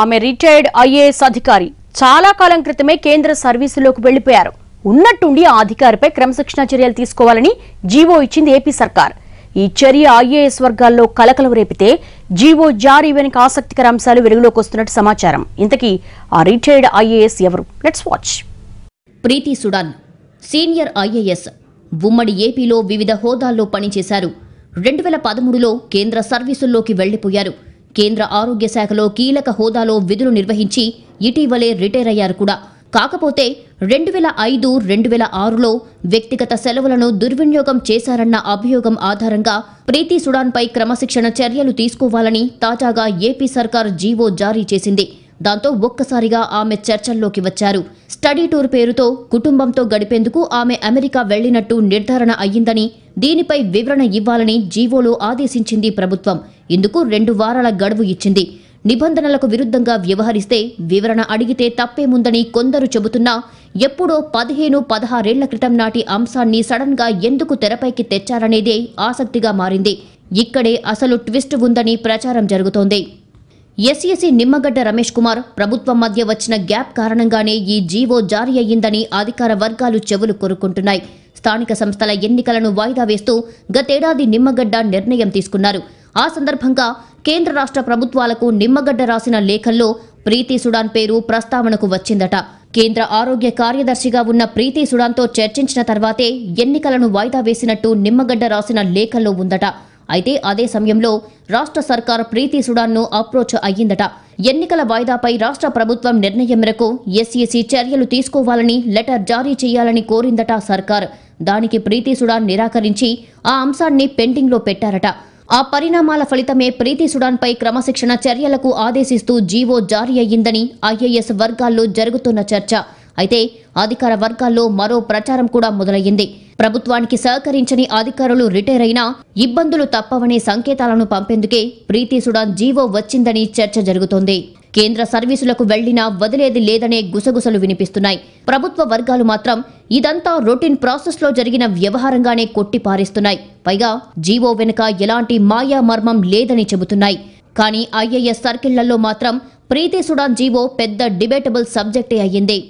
ఆమె retired IAS అధికారి చాలా కాలం క్రితమే కేంద్ర సర్వీసులోకి వెళ్లిపోయారు ఉన్నట్టుండి ఆ అధికారిపై క్రమశిక్షణ చర్యలు తీసుకోవాలని జీవో ఇచ్చింది ఏపీ సర్కార్ ఈ చర్య ఐఏఎస్ వర్గాల్లో కలకలు రేపితే జీవో జారీ వెనుక ఆసక్తికర అంశాలు వెలుగులోకి వస్తున్నట్టు సమాచారం ఇంతకీ ఆ రిటైర్డ్ ఐఏఎస్ ఎవరు let's watch Preeti Sudan senior IAS ఉమ్మడి ఏపీలో వివిధ హోదాల్లో పనిచేశారు రెండు వేల పదమూడులో కేంద్ర సర్వీసుల్లోకి వెళ్లిపోయారు కేంద్ర ఆరోగ్య శాఖలో కీలక హోదాలో విధులు నిర్వహించి ఇటీవలే రిటైర్ అయ్యారు కూడా కాకపోతే రెండు వేల ఐదు రెండు వేల ఆరులో వ్యక్తిగత సెలవులను దుర్వినియోగం చేశారన్న అభియోగం ఆధారంగా ప్రీతి సుడాన్పై క్రమశిక్షణ చర్యలు తీసుకోవాలని తాజాగా ఏపీ సర్కార్ జీవో జారీ చేసింది దాంతో ఒక్కసారిగా ఆమె చర్చల్లోకి వచ్చారు స్టడీ టూర్ పేరుతో కుటుంబంతో గడిపేందుకు ఆమె అమెరికా వెళ్లినట్టు నిర్ధారణ అయ్యిందని దీనిపై వివరణ ఇవ్వాలని జీవోలో ఆదేశించింది ప్రభుత్వం ఇందుకు రెండు వారాల గడువు ఇచ్చింది నిబంధనలకు విరుద్ధంగా వ్యవహరిస్తే వివరణ అడిగితే తప్పేముందని కొందరు చెబుతున్నా ఎప్పుడో పదిహేను పదహారేళ్ల క్రితం నాటి అంశాన్ని సడన్గా ఎందుకు తెరపైకి తెచ్చారనేదే ఆసక్తిగా మారింది ఇక్కడే అసలు ట్విస్ట్ ఉందని ప్రచారం జరుగుతోంది ఎస్ఈసి నిమ్మగడ్డ రమేష్ కుమార్ ప్రభుత్వం మధ్య వచ్చిన గ్యాప్ కారణంగానే ఈ జీవో జారీ అయ్యిందని అధికార వర్గాలు చెవులు కోరుకుంటున్నాయి స్థానిక సంస్థల ఎన్నికలను వాయిదా వేస్తూ గతేడాది నిమ్మగడ్డ నిర్ణయం తీసుకున్నారు ఆ సందర్భంగా కేంద్ర రాష్ట్ర ప్రభుత్వాలకు నిమ్మగడ్డ రాసిన లేఖల్లో ప్రీతి సుడాన్ పేరు ప్రస్తావనకు వచ్చిందట కేంద్ర ఆరోగ్య కార్యదర్శిగా ఉన్న ప్రీతి సుడాన్తో చర్చించిన తర్వాతే ఎన్నికలను వాయిదా వేసినట్టు నిమ్మగడ్డ రాసిన లేఖల్లో ఉందట అయితే అదే సమయంలో రాష్ట్ర సర్కార్ ప్రీతి సుడాన్ను అప్రోచ్ అయ్యిందట ఎన్నికల వాయిదాపై రాష్ట్ర ప్రభుత్వం నిర్ణయం మేరకు ఎస్ఈసీ చర్యలు తీసుకోవాలని లెటర్ జారీ చేయాలని కోరిందట సర్కార్ దానికి ప్రీతి సుడాన్ నిరాకరించి ఆ అంశాన్ని పెండింగ్లో పెట్టారట ఆ పరిణామాల ఫలితమే ప్రీతి సుడాన్పై క్రమశిక్షణ చర్యలకు ఆదేశిస్తూ జీవో జారీ అయ్యిందని ఐఏఎస్ వర్గాల్లో జరుగుతున్న చర్చ అయితే అధికార వర్గాల్లో మరో ప్రచారం కూడా మొదలయ్యింది ప్రభుత్వానికి సహకరించని అధికారులు రిటైర్ అయినా ఇబ్బందులు తప్పవనే సంకేతాలను పంపేందుకే ప్రీతి సుడాన్ జీవో వచ్చిందని చర్చ జరుగుతోంది కేంద్ర సర్వీసులకు వెళ్లినా వదిలేది లేదనే గుసగుసలు వినిపిస్తున్నాయి ప్రభుత్వ వర్గాలు మాత్రం ఇదంతా రొటీన్ ప్రాసెస్లో జరిగిన వ్యవహారంగానే కొట్టిపారేస్తున్నాయి పైగా జీవో వెనుక ఎలాంటి మాయా మర్మం లేదని చెబుతున్నాయి కానీ ఐఏఎస్ సర్కిళ్లలో మాత్రం ప్రీతి సుడాన్ జీవో పెద్ద డిబేటబుల్ సబ్జెక్టే అయ్యింది